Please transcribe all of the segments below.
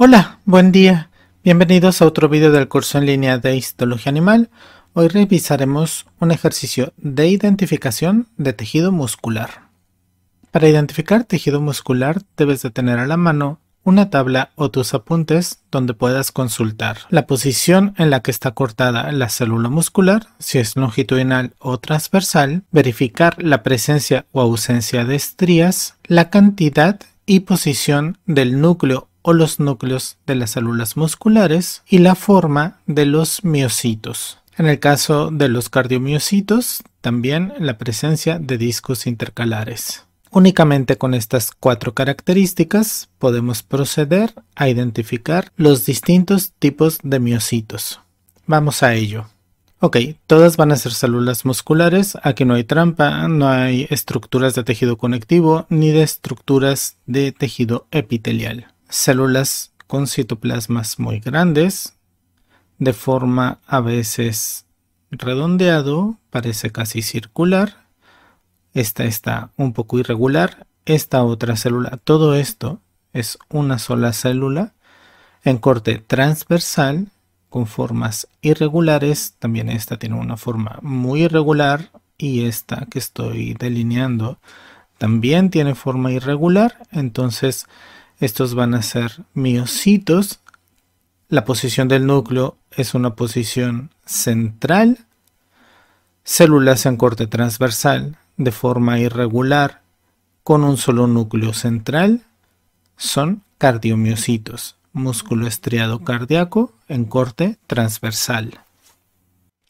Hola, buen día. Bienvenidos a otro video del curso en línea de histología animal. Hoy revisaremos un ejercicio de identificación de tejido muscular. Para identificar tejido muscular debes de tener a la mano una tabla o tus apuntes donde puedas consultar la posición en la que está cortada la célula muscular, si es longitudinal o transversal, verificar la presencia o ausencia de estrías, la cantidad y posición del núcleo o los núcleos de las células musculares y la forma de los miocitos. En el caso de los cardiomiocitos, también la presencia de discos intercalares. Únicamente con estas cuatro características podemos proceder a identificar los distintos tipos de miocitos. Vamos a ello. Ok, todas van a ser células musculares, aquí no hay trampa, no hay estructuras de tejido conectivo ni de estructuras de tejido epitelial células con citoplasmas muy grandes, de forma a veces redondeado, parece casi circular. Esta está un poco irregular, esta otra célula, todo esto es una sola célula en corte transversal con formas irregulares, también esta tiene una forma muy irregular y esta que estoy delineando también tiene forma irregular, entonces estos van a ser miocitos. La posición del núcleo es una posición central. Células en corte transversal de forma irregular con un solo núcleo central son cardiomiocitos, músculo estriado cardíaco en corte transversal.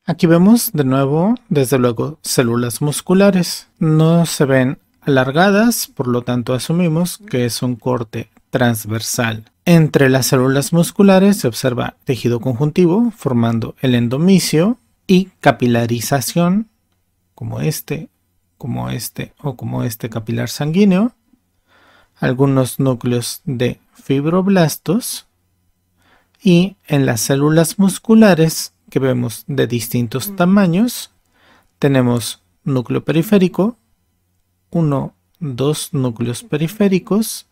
Aquí vemos de nuevo, desde luego, células musculares. No se ven alargadas, por lo tanto asumimos que es un corte transversal. Entre las células musculares se observa tejido conjuntivo formando el endomicio y capilarización como este, como este o como este capilar sanguíneo, algunos núcleos de fibroblastos y en las células musculares que vemos de distintos mm. tamaños tenemos núcleo periférico, uno, dos núcleos periféricos,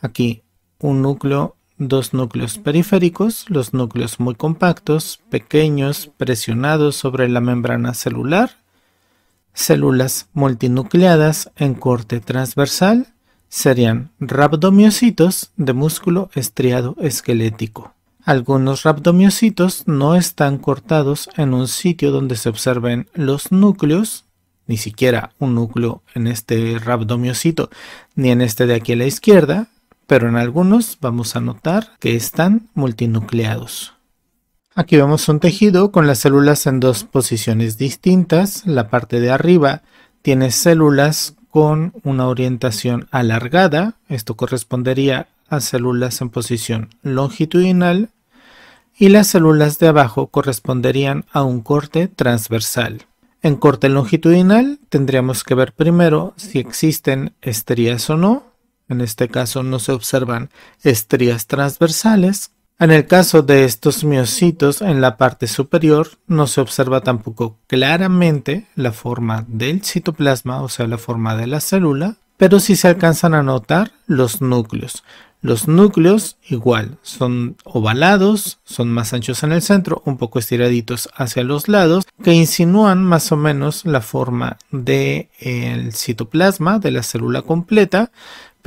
Aquí un núcleo, dos núcleos periféricos, los núcleos muy compactos, pequeños, presionados sobre la membrana celular, células multinucleadas en corte transversal, serían rhabdomiocitos de músculo estriado esquelético. Algunos rhabdomiocitos no están cortados en un sitio donde se observen los núcleos, ni siquiera un núcleo en este rhabdomiocito, ni en este de aquí a la izquierda, pero en algunos vamos a notar que están multinucleados. Aquí vemos un tejido con las células en dos posiciones distintas. La parte de arriba tiene células con una orientación alargada, esto correspondería a células en posición longitudinal, y las células de abajo corresponderían a un corte transversal. En corte longitudinal tendríamos que ver primero si existen estrías o no, en este caso no se observan estrías transversales. En el caso de estos miocitos en la parte superior no se observa tampoco claramente la forma del citoplasma, o sea, la forma de la célula, pero sí se alcanzan a notar los núcleos. Los núcleos igual son ovalados, son más anchos en el centro, un poco estiraditos hacia los lados, que insinúan más o menos la forma del eh, citoplasma, de la célula completa,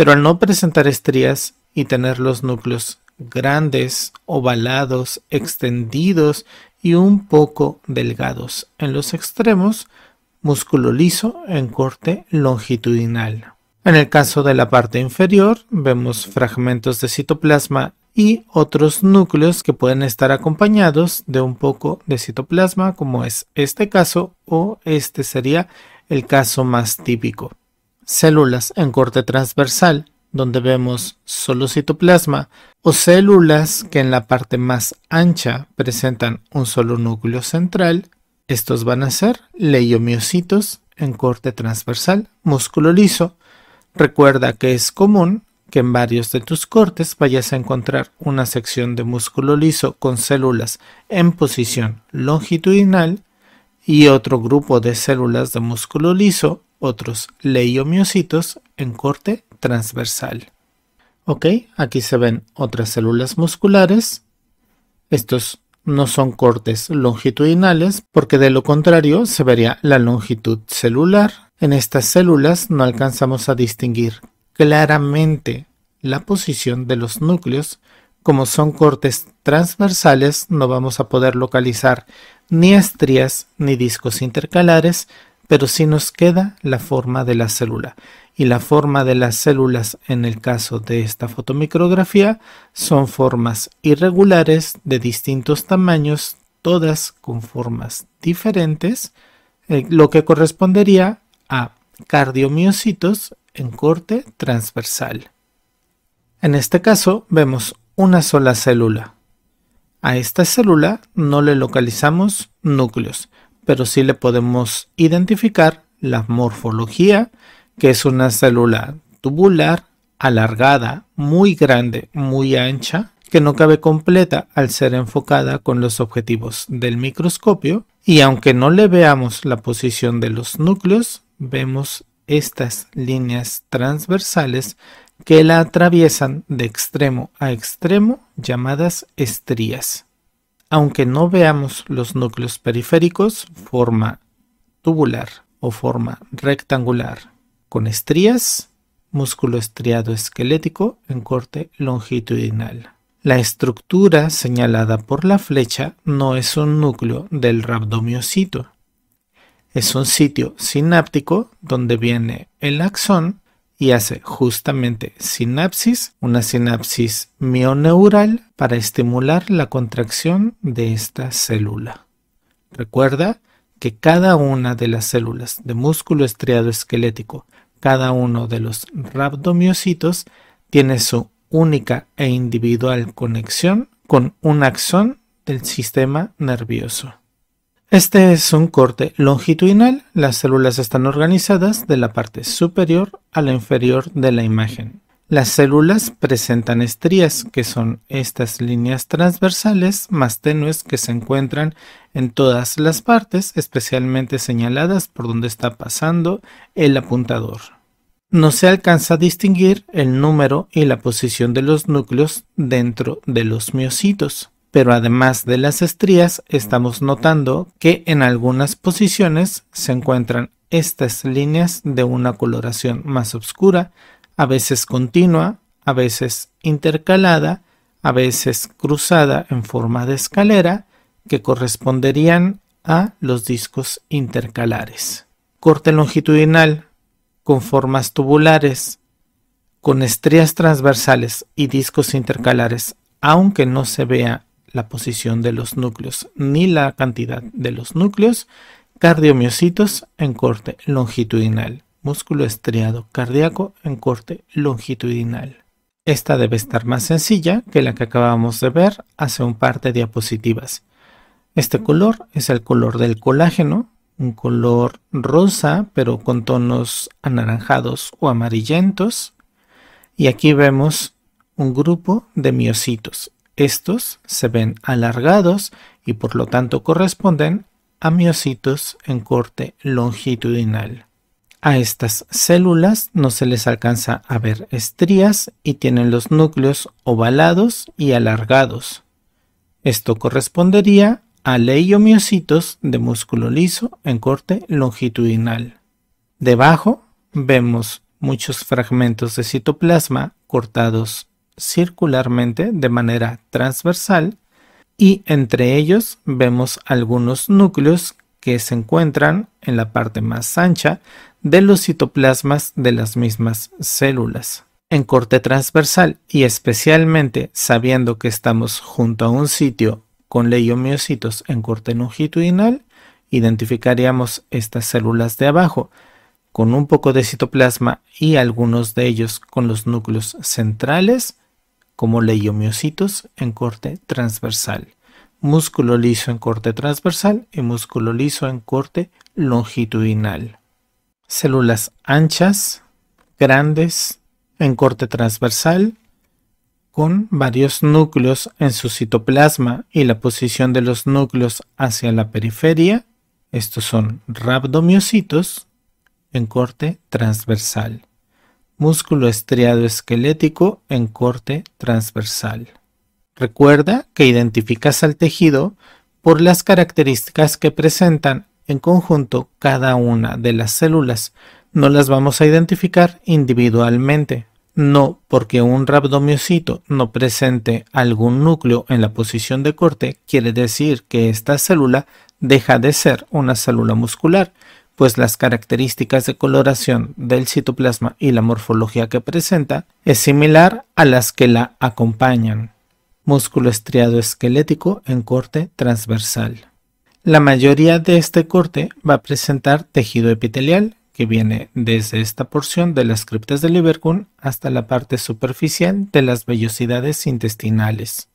pero al no presentar estrías y tener los núcleos grandes, ovalados, extendidos y un poco delgados en los extremos, músculo liso en corte longitudinal. En el caso de la parte inferior, vemos fragmentos de citoplasma y otros núcleos que pueden estar acompañados de un poco de citoplasma, como es este caso, o este sería el caso más típico células en corte transversal, donde vemos solo citoplasma, o células que en la parte más ancha presentan un solo núcleo central, estos van a ser leiomiocitos en corte transversal, músculo liso. Recuerda que es común que en varios de tus cortes vayas a encontrar una sección de músculo liso con células en posición longitudinal y otro grupo de células de músculo liso, otros leiomiocitos, en corte transversal. Ok, aquí se ven otras células musculares. Estos no son cortes longitudinales porque de lo contrario se vería la longitud celular. En estas células no alcanzamos a distinguir claramente la posición de los núcleos. Como son cortes transversales no vamos a poder localizar ni estrías ni discos intercalares, pero sí nos queda la forma de la célula. Y la forma de las células en el caso de esta fotomicrografía son formas irregulares de distintos tamaños, todas con formas diferentes, eh, lo que correspondería a cardiomiocitos en corte transversal. En este caso vemos una sola célula, a esta célula no le localizamos núcleos, pero sí le podemos identificar la morfología, que es una célula tubular, alargada, muy grande, muy ancha, que no cabe completa al ser enfocada con los objetivos del microscopio. Y aunque no le veamos la posición de los núcleos, vemos estas líneas transversales que la atraviesan de extremo a extremo llamadas estrías. Aunque no veamos los núcleos periféricos, forma tubular o forma rectangular con estrías, músculo estriado esquelético en corte longitudinal. La estructura señalada por la flecha no es un núcleo del rabdomiocito, Es un sitio sináptico donde viene el axón y hace justamente sinapsis, una sinapsis mioneural para estimular la contracción de esta célula. Recuerda que cada una de las células de músculo estriado esquelético, cada uno de los rhabdomiocitos, tiene su única e individual conexión con un axón del sistema nervioso. Este es un corte longitudinal, las células están organizadas de la parte superior a la inferior de la imagen. Las células presentan estrías, que son estas líneas transversales más tenues que se encuentran en todas las partes, especialmente señaladas por donde está pasando el apuntador. No se alcanza a distinguir el número y la posición de los núcleos dentro de los miocitos pero además de las estrías, estamos notando que en algunas posiciones se encuentran estas líneas de una coloración más oscura, a veces continua, a veces intercalada, a veces cruzada en forma de escalera, que corresponderían a los discos intercalares. Corte longitudinal con formas tubulares, con estrías transversales y discos intercalares, aunque no se vea la posición de los núcleos ni la cantidad de los núcleos cardiomiocitos en corte longitudinal, músculo estriado cardíaco en corte longitudinal. Esta debe estar más sencilla que la que acabamos de ver hace un par de diapositivas. Este color es el color del colágeno, un color rosa pero con tonos anaranjados o amarillentos. Y aquí vemos un grupo de miocitos estos se ven alargados y por lo tanto corresponden a miocitos en corte longitudinal. A estas células no se les alcanza a ver estrías y tienen los núcleos ovalados y alargados. Esto correspondería a leiomiocitos de músculo liso en corte longitudinal. Debajo vemos muchos fragmentos de citoplasma cortados circularmente de manera transversal y entre ellos vemos algunos núcleos que se encuentran en la parte más ancha de los citoplasmas de las mismas células. En corte transversal y especialmente sabiendo que estamos junto a un sitio con leiomiocitos en corte longitudinal, identificaríamos estas células de abajo con un poco de citoplasma y algunos de ellos con los núcleos centrales como leiomiocitos en corte transversal, músculo liso en corte transversal y músculo liso en corte longitudinal. Células anchas, grandes, en corte transversal, con varios núcleos en su citoplasma y la posición de los núcleos hacia la periferia. Estos son rhabdomiocitos en corte transversal músculo estriado esquelético en corte transversal. Recuerda que identificas al tejido por las características que presentan en conjunto cada una de las células. No las vamos a identificar individualmente. No porque un rabdomiocito no presente algún núcleo en la posición de corte quiere decir que esta célula deja de ser una célula muscular, pues las características de coloración del citoplasma y la morfología que presenta es similar a las que la acompañan. Músculo estriado esquelético en corte transversal. La mayoría de este corte va a presentar tejido epitelial, que viene desde esta porción de las criptas del Ibercún hasta la parte superficial de las vellosidades intestinales.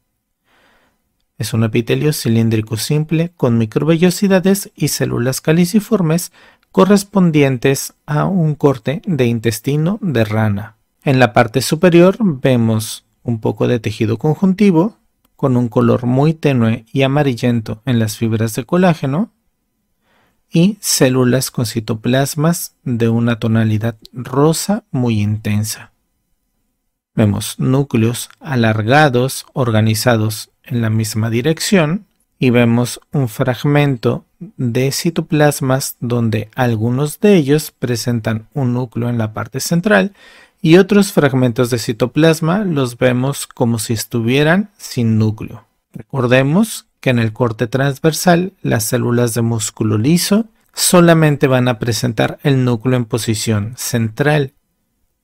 Es un epitelio cilíndrico simple con microvellosidades y células caliciformes correspondientes a un corte de intestino de rana. En la parte superior vemos un poco de tejido conjuntivo con un color muy tenue y amarillento en las fibras de colágeno y células con citoplasmas de una tonalidad rosa muy intensa. Vemos núcleos alargados, organizados en la misma dirección y vemos un fragmento de citoplasmas donde algunos de ellos presentan un núcleo en la parte central y otros fragmentos de citoplasma los vemos como si estuvieran sin núcleo. Recordemos que en el corte transversal las células de músculo liso solamente van a presentar el núcleo en posición central.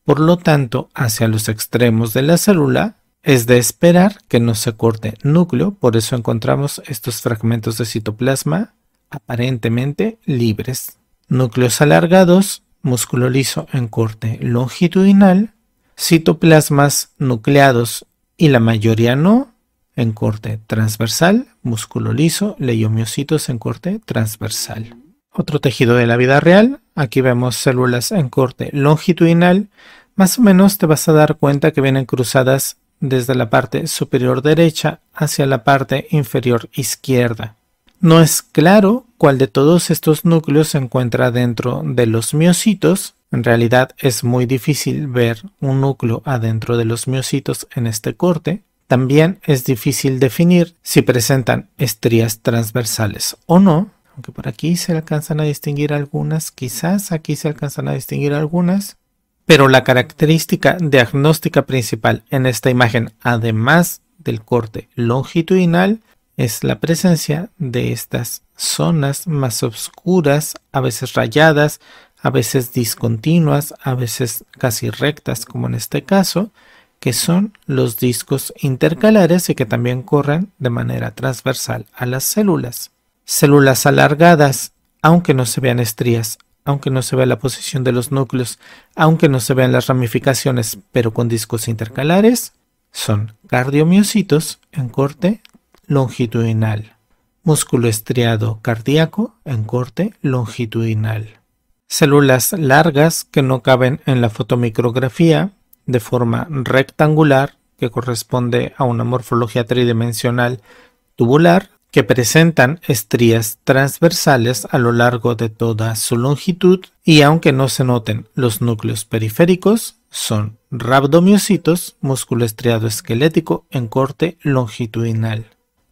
Por lo tanto, hacia los extremos de la célula es de esperar que no se corte núcleo, por eso encontramos estos fragmentos de citoplasma aparentemente libres. Núcleos alargados, músculo liso en corte longitudinal, citoplasmas nucleados y la mayoría no, en corte transversal, músculo liso, leiomiocitos en corte transversal. Otro tejido de la vida real, aquí vemos células en corte longitudinal, más o menos te vas a dar cuenta que vienen cruzadas desde la parte superior derecha hacia la parte inferior izquierda. No es claro cuál de todos estos núcleos se encuentra dentro de los miocitos. En realidad es muy difícil ver un núcleo adentro de los miocitos en este corte. También es difícil definir si presentan estrías transversales o no, aunque por aquí se alcanzan a distinguir algunas, quizás aquí se alcanzan a distinguir algunas, pero la característica diagnóstica principal en esta imagen, además del corte longitudinal, es la presencia de estas zonas más oscuras, a veces rayadas, a veces discontinuas, a veces casi rectas, como en este caso, que son los discos intercalares y que también corren de manera transversal a las células. Células alargadas, aunque no se vean estrías aunque no se vea la posición de los núcleos, aunque no se vean las ramificaciones, pero con discos intercalares, son cardiomiocitos en corte longitudinal, músculo estriado cardíaco en corte longitudinal, células largas que no caben en la fotomicrografía de forma rectangular que corresponde a una morfología tridimensional tubular que presentan estrías transversales a lo largo de toda su longitud y aunque no se noten los núcleos periféricos, son rabdomiocitos, músculo estriado esquelético en corte longitudinal.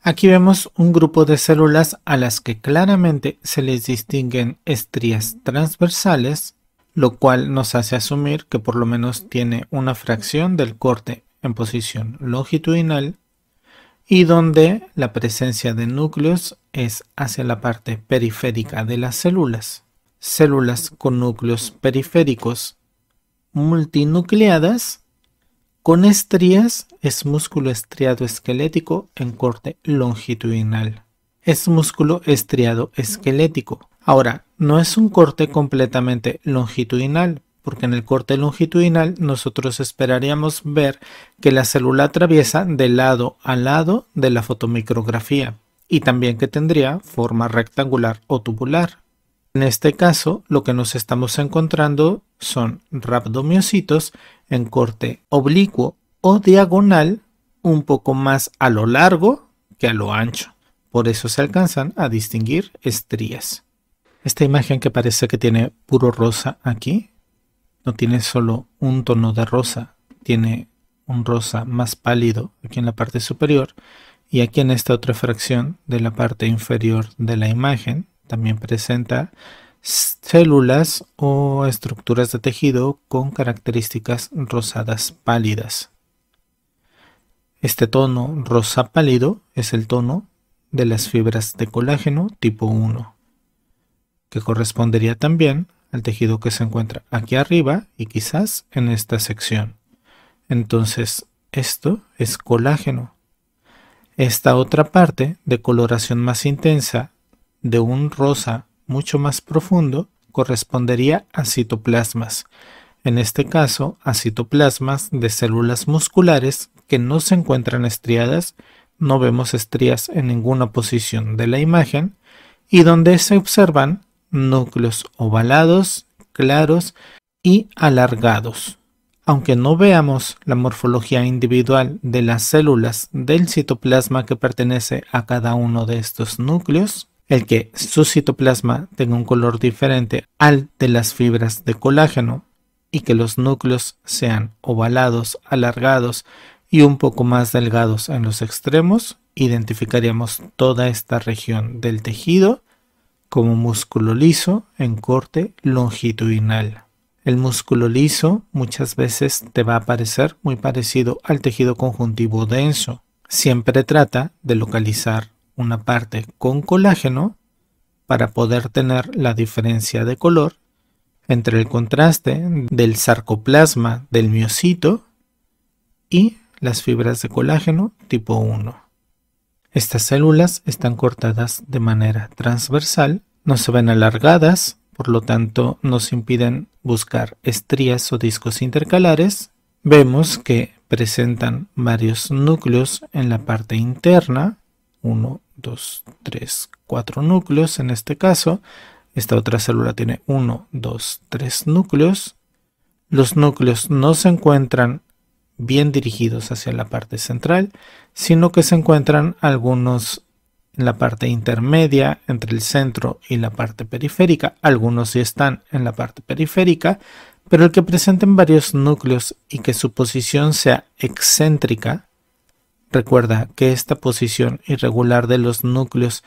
Aquí vemos un grupo de células a las que claramente se les distinguen estrías transversales, lo cual nos hace asumir que por lo menos tiene una fracción del corte en posición longitudinal y donde la presencia de núcleos es hacia la parte periférica de las células. Células con núcleos periféricos multinucleadas con estrías es músculo estriado esquelético en corte longitudinal. Es músculo estriado esquelético. Ahora, no es un corte completamente longitudinal porque en el corte longitudinal nosotros esperaríamos ver que la célula atraviesa de lado a lado de la fotomicrografía y también que tendría forma rectangular o tubular. En este caso, lo que nos estamos encontrando son rhabdomiocitos en corte oblicuo o diagonal un poco más a lo largo que a lo ancho. Por eso se alcanzan a distinguir estrías. Esta imagen que parece que tiene puro rosa aquí no tiene solo un tono de rosa, tiene un rosa más pálido aquí en la parte superior y aquí en esta otra fracción de la parte inferior de la imagen también presenta células o estructuras de tejido con características rosadas pálidas. Este tono rosa pálido es el tono de las fibras de colágeno tipo 1, que correspondería también el tejido que se encuentra aquí arriba y quizás en esta sección. Entonces, esto es colágeno. Esta otra parte de coloración más intensa, de un rosa mucho más profundo, correspondería a citoplasmas. En este caso, a citoplasmas de células musculares que no se encuentran estriadas, no vemos estrías en ninguna posición de la imagen, y donde se observan núcleos ovalados, claros y alargados. Aunque no veamos la morfología individual de las células del citoplasma que pertenece a cada uno de estos núcleos, el que su citoplasma tenga un color diferente al de las fibras de colágeno y que los núcleos sean ovalados, alargados y un poco más delgados en los extremos, identificaríamos toda esta región del tejido como músculo liso en corte longitudinal. El músculo liso muchas veces te va a parecer muy parecido al tejido conjuntivo denso. Siempre trata de localizar una parte con colágeno para poder tener la diferencia de color entre el contraste del sarcoplasma del miocito y las fibras de colágeno tipo 1. Estas células están cortadas de manera transversal, no se ven alargadas, por lo tanto nos impiden buscar estrías o discos intercalares. Vemos que presentan varios núcleos en la parte interna, 1, 2, 3, 4 núcleos en este caso. Esta otra célula tiene 1, 2, 3 núcleos. Los núcleos no se encuentran bien dirigidos hacia la parte central, sino que se encuentran algunos en la parte intermedia entre el centro y la parte periférica, algunos sí están en la parte periférica, pero el que presenten varios núcleos y que su posición sea excéntrica, recuerda que esta posición irregular de los núcleos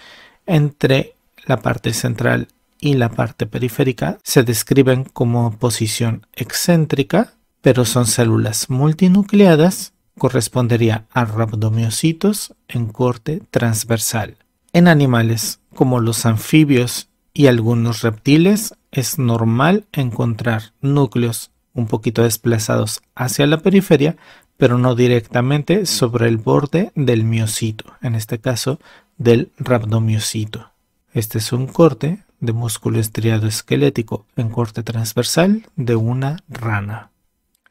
entre la parte central y la parte periférica se describen como posición excéntrica, pero son células multinucleadas correspondería a rabdomiocitos en corte transversal. En animales como los anfibios y algunos reptiles es normal encontrar núcleos un poquito desplazados hacia la periferia, pero no directamente sobre el borde del miocito, en este caso del rabdomiocito. Este es un corte de músculo estriado esquelético en corte transversal de una rana.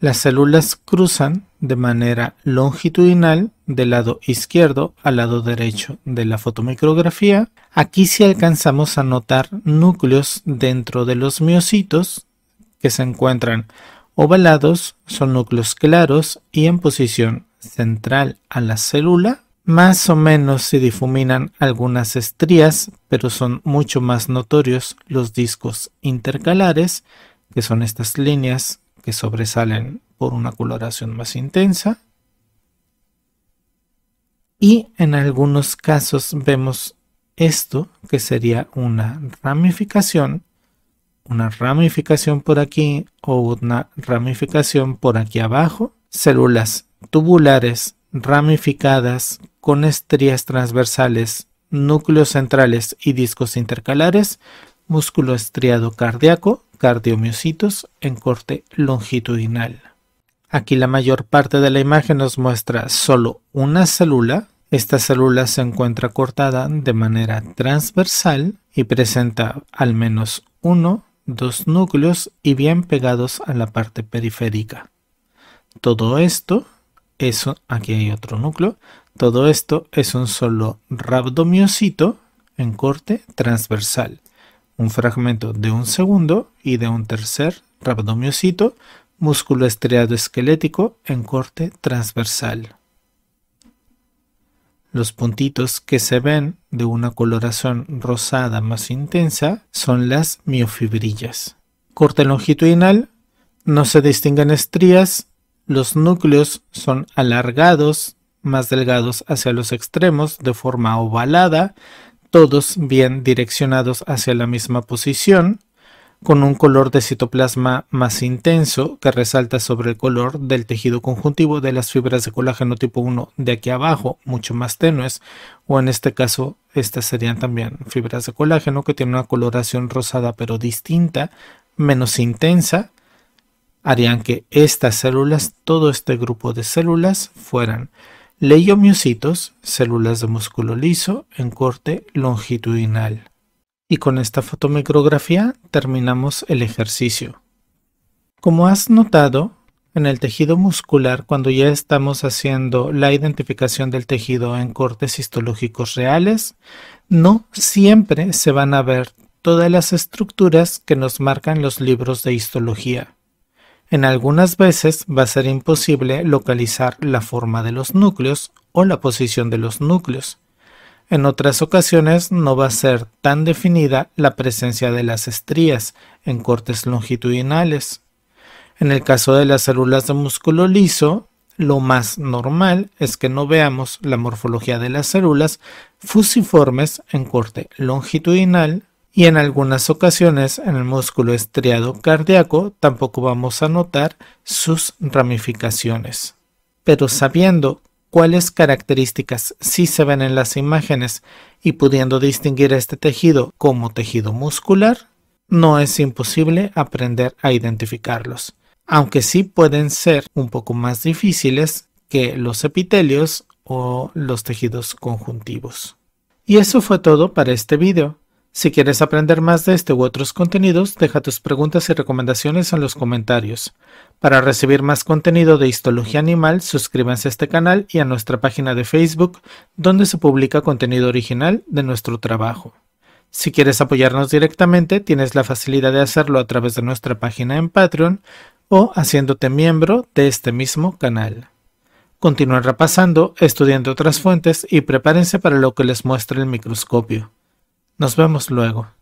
Las células cruzan de manera longitudinal del lado izquierdo al lado derecho de la fotomicrografía. Aquí sí alcanzamos a notar núcleos dentro de los miocitos que se encuentran ovalados, son núcleos claros y en posición central a la célula. Más o menos se difuminan algunas estrías, pero son mucho más notorios los discos intercalares, que son estas líneas que sobresalen por una coloración más intensa. Y en algunos casos vemos esto, que sería una ramificación, una ramificación por aquí o una ramificación por aquí abajo, células tubulares ramificadas con estrías transversales, núcleos centrales y discos intercalares, músculo estriado cardíaco, cardiomiocitos en corte longitudinal. Aquí la mayor parte de la imagen nos muestra solo una célula. Esta célula se encuentra cortada de manera transversal y presenta al menos uno, dos núcleos y bien pegados a la parte periférica. Todo esto eso, aquí hay otro núcleo, todo esto es un solo rhabdomiocito en corte transversal, un fragmento de un segundo y de un tercer rabdomiocito músculo estriado esquelético en corte transversal. Los puntitos que se ven de una coloración rosada más intensa son las miofibrillas. Corte longitudinal, no se distinguen estrías, los núcleos son alargados, más delgados hacia los extremos de forma ovalada, todos bien direccionados hacia la misma posición, con un color de citoplasma más intenso que resalta sobre el color del tejido conjuntivo de las fibras de colágeno tipo 1 de aquí abajo, mucho más tenues, o en este caso estas serían también fibras de colágeno que tienen una coloración rosada pero distinta, menos intensa, harían que estas células, todo este grupo de células, fueran leiomiocitos, células de músculo liso en corte longitudinal. Y con esta fotomicrografía terminamos el ejercicio. Como has notado, en el tejido muscular, cuando ya estamos haciendo la identificación del tejido en cortes histológicos reales, no siempre se van a ver todas las estructuras que nos marcan los libros de histología. En algunas veces va a ser imposible localizar la forma de los núcleos o la posición de los núcleos, en otras ocasiones no va a ser tan definida la presencia de las estrías en cortes longitudinales. En el caso de las células de músculo liso, lo más normal es que no veamos la morfología de las células fusiformes en corte longitudinal y en algunas ocasiones en el músculo estriado cardíaco tampoco vamos a notar sus ramificaciones. Pero sabiendo cuáles características sí se ven en las imágenes y pudiendo distinguir este tejido como tejido muscular, no es imposible aprender a identificarlos, aunque sí pueden ser un poco más difíciles que los epitelios o los tejidos conjuntivos. Y eso fue todo para este video. Si quieres aprender más de este u otros contenidos, deja tus preguntas y recomendaciones en los comentarios. Para recibir más contenido de histología animal, suscríbanse a este canal y a nuestra página de Facebook, donde se publica contenido original de nuestro trabajo. Si quieres apoyarnos directamente, tienes la facilidad de hacerlo a través de nuestra página en Patreon o haciéndote miembro de este mismo canal. Continúen repasando, estudiando otras fuentes y prepárense para lo que les muestre el microscopio. Nos vemos luego.